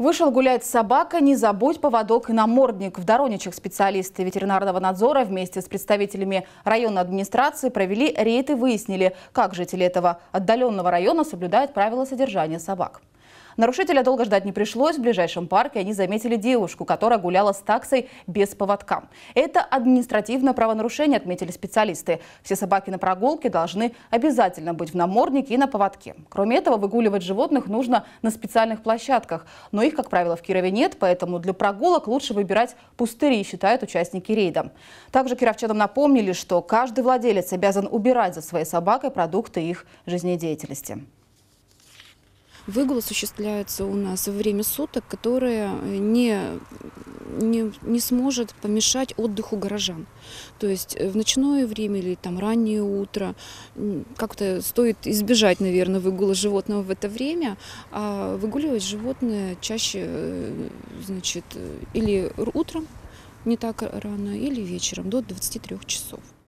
Вышел гулять собака, не забудь поводок и намордник. В Дороничах специалисты ветеринарного надзора вместе с представителями районной администрации провели рейд и выяснили, как жители этого отдаленного района соблюдают правила содержания собак. Нарушителя долго ждать не пришлось. В ближайшем парке они заметили девушку, которая гуляла с таксой без поводка. Это административное правонарушение, отметили специалисты. Все собаки на прогулке должны обязательно быть в наморднике и на поводке. Кроме этого, выгуливать животных нужно на специальных площадках. Но их, как правило, в Кирове нет, поэтому для прогулок лучше выбирать пустыри, считают участники рейда. Также кировчанам напомнили, что каждый владелец обязан убирать за своей собакой продукты их жизнедеятельности. Выгул осуществляется у нас во время суток, которое э, не, не, не сможет помешать отдыху горожан. То есть э, в ночное время или там раннее утро как-то стоит избежать, наверное, выгула животного в это время, а выгуливать животное чаще, э, значит, или утром, не так рано, или вечером, до 23 часов.